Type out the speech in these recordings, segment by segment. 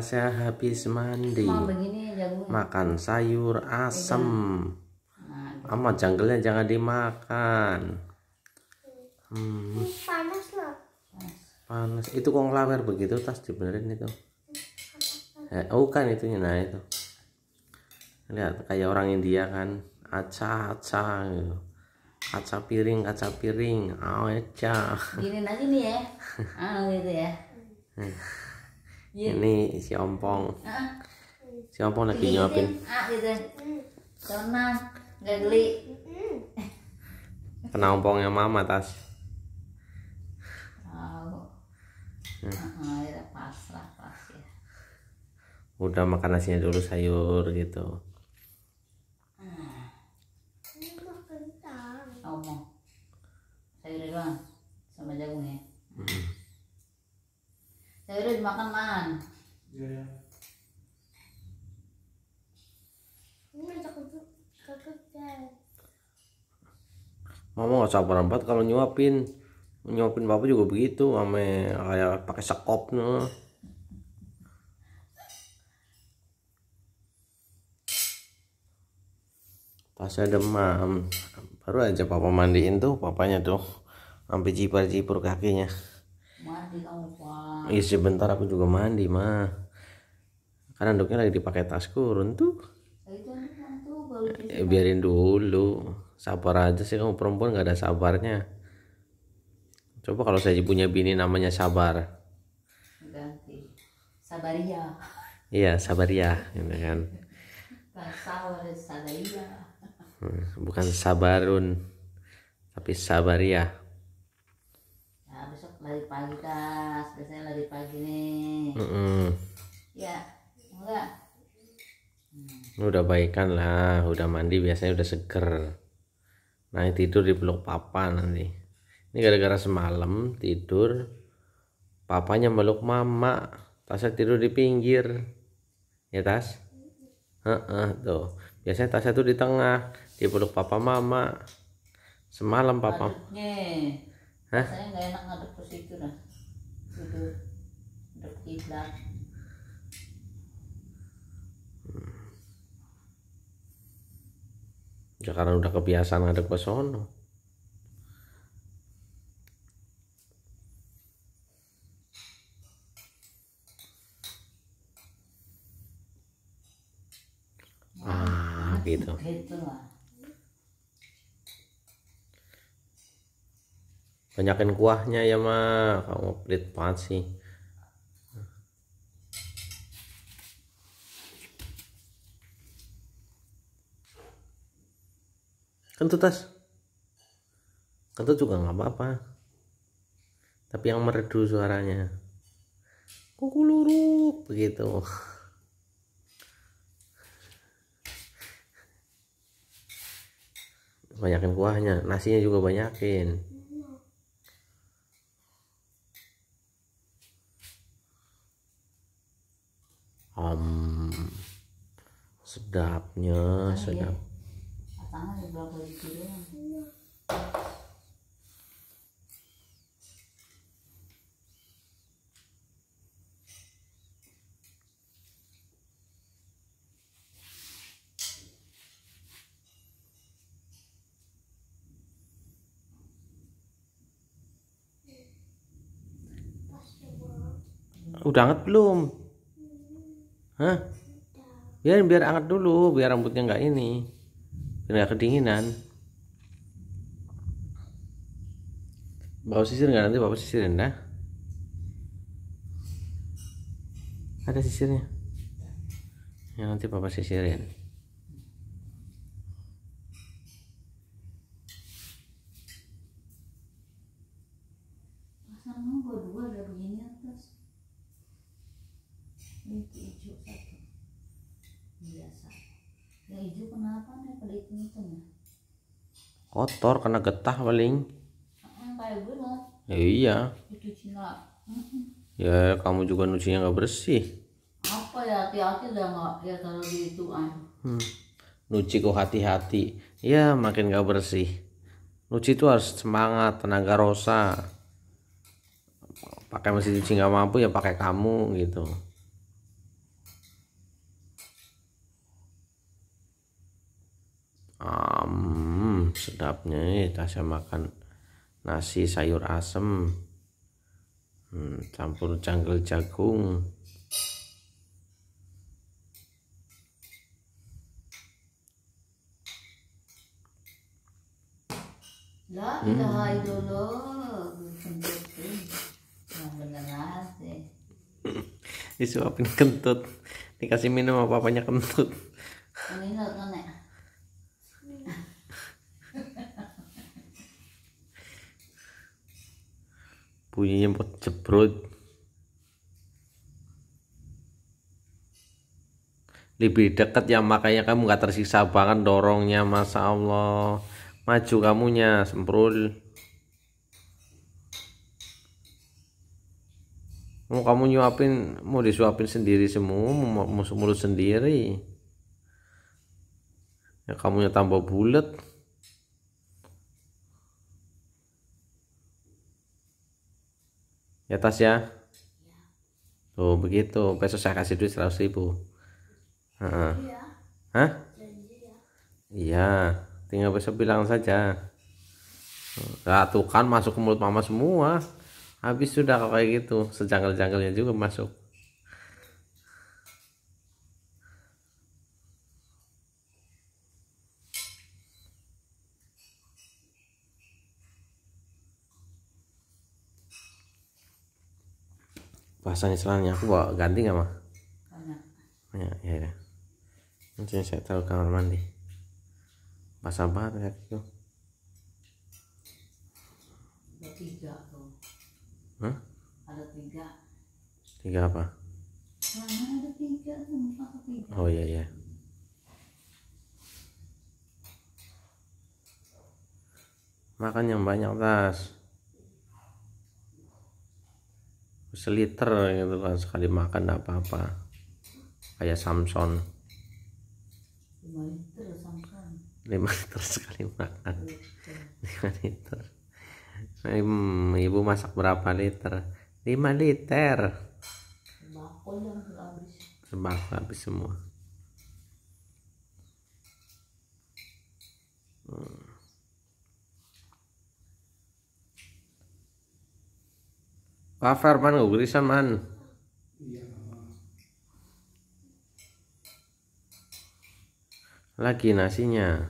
saya habis mandi makan sayur asem nah, ama janggelnya jangan dimakan hmm. panas loh panas itu kok ngelawer begitu tas dibenerin itu eh, oh kan itunya nah itu lihat kayak orang India kan aca aca gitu kaca piring kaca piring aca gini lagi nih ya ah gitu ya hmm. Iya. ini si ompong si ompong lagi nyuapin ah, gitu. kena ompongnya mama tas hmm. ya, pas lah, ya. udah makan nasinya dulu sayur gitu uh. omong makanan iya, iya. Mama nggak sabar banget kalau nyuapin nyuapin papa juga begitu ame kayak pakai sekop no. pas ada demam baru aja papa mandiin tuh papanya tuh sampai cipar-cipur kakinya mandi kamu pak. Ih, sebentar aku juga mandi mah Karena anduknya lagi dipakai tas kurun tuh eh, biarin dulu sabar aja sih kamu perempuan nggak ada sabarnya coba kalau saya punya bini namanya sabar ganti sabaria iya sabaria gitu kan bukan hmm, sabarun tapi sabaria lari pagi kas biasanya lari pagi nih mm -hmm. ya enggak hmm. udah baikan lah udah mandi biasanya udah seger nah tidur di peluk papa nanti ini gara-gara semalam tidur papanya meluk mama tasnya tidur di pinggir ya tas Heeh, -uh, tuh biasanya tasnya tuh di tengah di peluk papa mama semalam papa Aduknya Hah? Saya nggak enak ngadep ke situ dah. Duduk ngadep kiblat. Ya karena udah kebiasaan ngadep ke sono. banyakin kuahnya ya mah kamu pelit banget sih kentut tas kentut juga nggak apa-apa tapi yang merdu suaranya kukuluruk begitu banyakin kuahnya nasinya juga banyakin om sedapnya iya. sedap udah anget belum? Hah? Ya, biar biar anget dulu, biar rambutnya nggak ini, biar nggak kedinginan. Bawa sisir nggak nanti bapak sisirin dah. Ada sisirnya. Ya nanti bapak sisirin. kotor karena getah paling ya, iya ya kamu juga nucinya nggak bersih apa ya hati-hati udah nggak ya kalau di itu hmm. nuci kok hati-hati ya makin nggak bersih nuci itu harus semangat tenaga rosa pakai mesin cuci nggak mampu ya pakai kamu gitu Hmm, sedapnya nih Tasya makan nasi sayur asem hmm, campur canggel jagung hmm. Disuapin kentut. Dikasih minum apa apanya kentut. bunyinya pot jebrut lebih deket ya makanya kamu nggak tersiksa banget dorongnya masa Allah maju kamunya semprul mau kamu nyuapin mau disuapin sendiri semua mau mulut sendiri ya kamunya tambah bulat ya tas ya tuh begitu besok saya kasih duit seratus ribu uh. hah ya. iya tinggal besok bilang saja nah, tuh kan masuk ke mulut mama semua habis sudah kayak gitu sejanggal-janggalnya juga masuk bahasanya celananya aku bawa ganti nggak mah banyak banyak ya ya iya. nanti saya taruh kamar mandi basah banget gitu ada tiga tuh Hah? ada tiga tiga apa Mana ada tiga tiga oh iya iya makan yang banyak tas seliter gitu kan sekali makan enggak apa-apa kayak Samson Lima liter Lima liter sekali makan Lima liter hmm, ibu masak berapa liter Lima liter sembako habis habis semua hmm. Wafar man gurisan man. Lagi nasinya.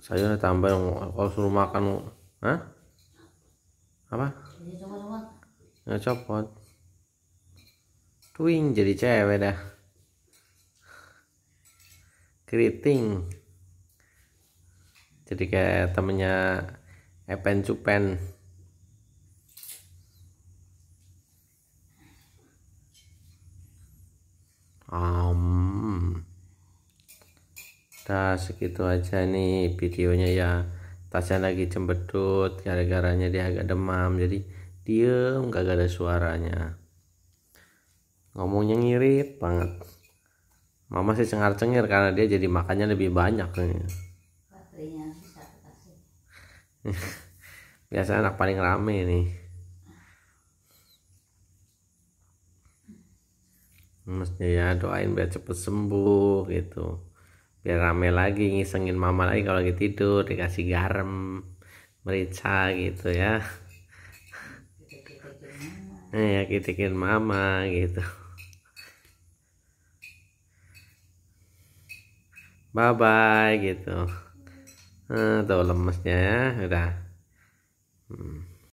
Sayurnya tambah kalau suruh makan. Hah? Apa? Ya copot. Twin jadi cewek dah. Keriting. Jadi kayak temennya Epen Cupen. um. Nah segitu aja nih videonya ya Tasnya lagi cembetut Gara-garanya dia agak demam Jadi diem gak ada suaranya Ngomongnya ngirit banget Mama sih cengar-cengir karena dia jadi makannya lebih banyak nih. Biasa anak paling rame nih masnya ya doain biar cepet sembuh gitu biar rame lagi ngisengin mama lagi kalau lagi tidur dikasih garam merica gitu ya eh ya kitikin mama gitu bye bye gitu eh tuh lemesnya ya udah hmm.